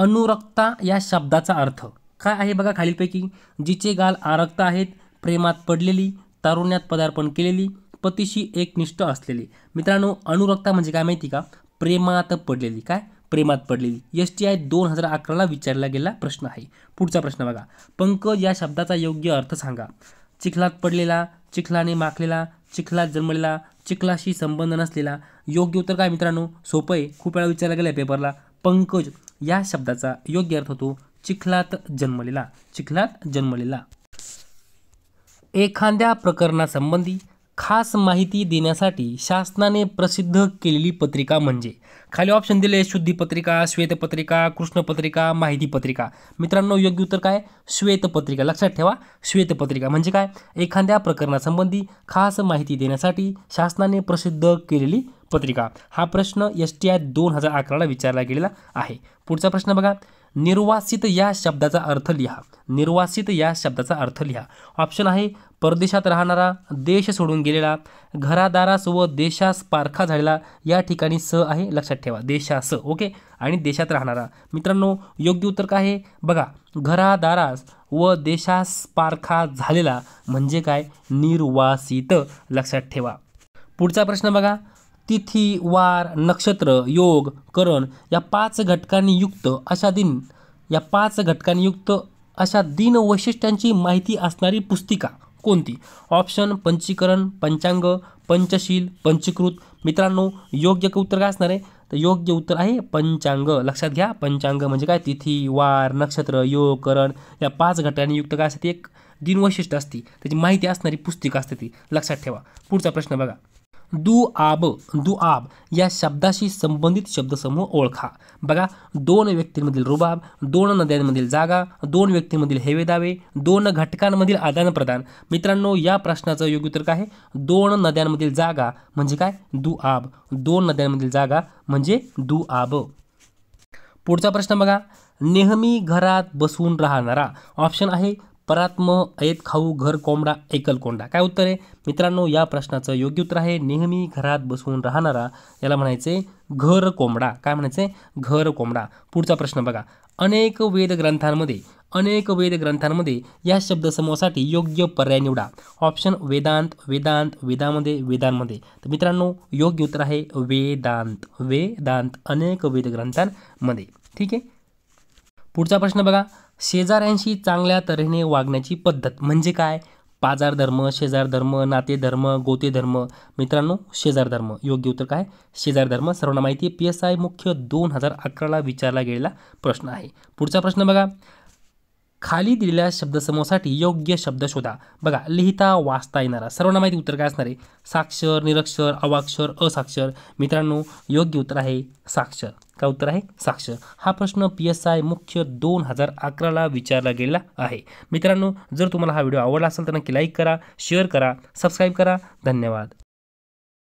अनुरक्ता या शब्दाचा अर्थ काय आहे बघा खालीलपैकी जिचे गाल आरक्त आहेत प्रेमात पडलेली तारुण्यात पदार्पण केलेली पतीशी एकनिष्ठ असलेली मित्रांनो अनुरक्ता म्हणजे काय माहिती का प्रेमात पडलेली काय प्रेमात पडलेली एस टी आय दोन हजार अकराला विचारला गेलेला प्रश्न आहे पुढचा प्रश्न बघा पंकज या शब्दाचा योग्य अर्थ सांगा चिखलात पडलेला चिखलाने माखलेला चिखलात जन्मलेला चिखलाशी संबंध नसलेला योग्य उत्तर काय मित्रांनो सोपं आहे खूप वेळा विचारला गेला पेपरला पंकज या शब्दाचा योग्य अर्थ होतो चिखलात जन्मलेला चिखलात जन्मलेला एखाद्या प्रकरणासंबंधी खास माहिती देण्यासाठी शासनाने प्रसिद्ध केलेली पत्रिका म्हणजे खाली ऑप्शन दिले शुद्धीपत्रिका श्वेतपत्रिका कृष्णपत्रिका माहितीपत्रिका मित्रांनो योग्य उत्तर काय श्वेतपत्रिका लक्षात ठेवा श्वेतपत्रिका म्हणजे काय एखाद्या प्रकरणासंबंधी खास माहिती देण्यासाठी शासनाने प्रसिद्ध केलेली पत्रिका हा प्रश्न एस टी आय दोन हजार अकराला विचारला गेलेला आहे पुढचा प्रश्न बघा निर्वासित या शब्दाचा अर्थ लिहा निर्वासित या शब्दाचा अर्थ लिहा ऑप्शन आहे परदेशात राहणारा देश सोडून गेलेला घरादारास व देशास पारखा झालेला या ठिकाणी स आहे लक्षात ठेवा देशास ओके आणि देशात राहणारा मित्रांनो योग्य उत्तर काय आहे बघा घरादारास व देशास पारखा झालेला म्हणजे काय निर्वासित लक्षात ठेवा पुढचा प्रश्न बघा तिथी वार नक्षत्र योग करण या पाच घटकांनी युक्त अशा दिन या पाच घटकांनी युक्त अशा दिन वैशिष्ट्यांची माहिती असणारी पुस्तिका कोणती ऑप्शन पंचीकरण पंचांग पंचशील पंचीकृत मित्रांनो योग्य उत्तर काय असणार आहे तर योग्य उत्तर आहे पंचांग लक्षात घ्या पंचांग म्हणजे काय तिथी वार नक्षत्र योग करण या पाच घटकांनी युक्त काय असते एक दिनवैशिष्ट असते त्याची माहिती असणारी पुस्तिका असते ती लक्षात ठेवा पुढचा प्रश्न बघा दुआब दुआब या शब्दाशी संबंधित शब्दसमूह ओळखा बघा दोन व्यक्तींमधील रुबाब दोन नद्यांमधील जागा दोन व्यक्तींमधील हेवे दावे दोन घटकांमधील आदानप्रदान मित्रांनो या प्रश्नाचं योग्य उत्तर काय दोन नद्यांमधील जागा म्हणजे काय आब दोन नद्यांमधील जागा म्हणजे आब पुढचा प्रश्न बघा नेहमी घरात बसून राहणारा ऑप्शन आहे परात्म ऐत खाऊ घर कोंबडा एकल कोंडा काय उत्तर आहे मित्रांनो या प्रश्नाचं योग्य उत्तर आहे नेहमी घरात बसून राहणारा याला म्हणायचे घर कोंबडा काय म्हणायचे घर कोंबडा पुढचा प्रश्न बघा अनेक वेद ग्रंथांमध्ये अनेक वेद ग्रंथांमध्ये या शब्दसमूहासाठी योग्य पर्याय निवडा ऑप्शन वेदांत वेदांत वेदामध्ये वेदांमध्ये तर मित्रांनो योग्य उत्तर आहे वेदांत वेदांत अनेक वेद ग्रंथांमध्ये ठीक आहे पुढचा प्रश्न बघा शेजाऱ्यांशी चांगल्या तऱ्हेने वागण्याची पद्धत म्हणजे काय पाजार धर्म शेजार धर्म नाते धर्म गोते धर्म मित्रांनो शेजार धर्म योग्य उत्तर काय शेजार धर्म सर्वांना माहिती आहे पी एस आय मुख्य दोन हजार अकराला विचारला गेलेला प्रश्न आहे पुढचा प्रश्न बघा खाली दिलेल्या शब्दसमूहासाठी योग्य शब्द शोधा बघा लिहिता वाचता येणारा सर्वांना माहिती उत्तर काय असणार आहे साक्षर निरक्षर अवाक्षर असाक्षर मित्रांनो योग्य उत्तर आहे साक्षर का उत्तर आहे साक्ष हा प्रश्न पी एस आय मुख्य दोन हजार अकराला विचारला गेला आहे मित्रांनो जर तुम्हाला हा व्हिडिओ आवडला असेल तर नक्की लाईक करा शेअर करा सबस्क्राईब करा धन्यवाद